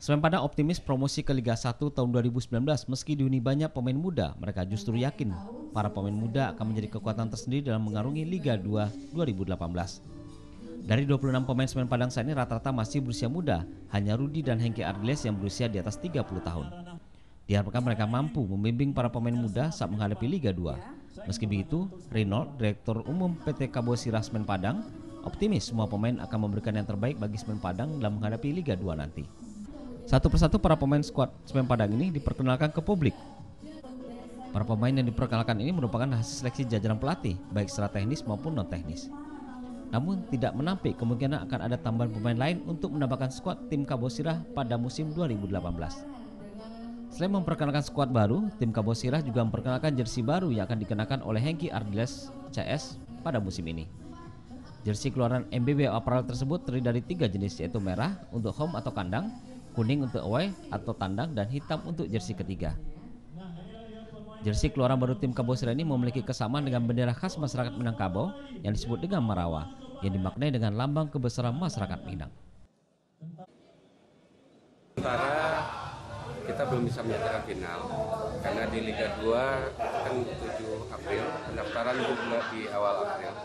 Semen pada optimis promosi ke Liga 1 tahun 2019 meski dihuni banyak pemain muda, mereka justru yakin para pemain muda akan menjadi kekuatan tersendiri dalam mengarungi Liga 2 2018. Dari 26 pemain semen Padang saat ini rata-rata masih berusia muda, hanya Rudi dan Hengki Ardiles yang berusia di atas 30 tahun. Diharapkan mereka mampu membimbing para pemain muda saat menghadapi Liga 2. Meski begitu, Reynold, Direktur Umum PT Kabo Siras Semen Padang, optimis semua pemain akan memberikan yang terbaik bagi Semen Padang dalam menghadapi Liga 2 nanti. Satu persatu para pemain skuad Semen Padang ini diperkenalkan ke publik. Para pemain yang diperkenalkan ini merupakan hasil seleksi jajaran pelatih, baik secara teknis maupun non teknis. Namun tidak menampik kemungkinan akan ada tambahan pemain lain untuk menambahkan skuad tim Kabosirah pada musim 2018. Selain memperkenalkan skuad baru, tim Kabosirah juga memperkenalkan jersey baru yang akan dikenakan oleh Hengki Ardiles CS pada musim ini. Jersey keluaran MBB Apparel tersebut terdiri dari tiga jenis yaitu merah untuk home atau kandang, kuning untuk away atau tandang dan hitam untuk jersey ketiga. Jersey keluaran baru tim Kabosra ini memiliki kesamaan dengan bendera khas masyarakat Minangkabau yang disebut dengan Marawa, yang dimaknai dengan lambang kebesaran masyarakat Minang. Sementara kita belum bisa menyatakan final karena di Liga 2 kan 7 April, pendaftaran juga di awal April.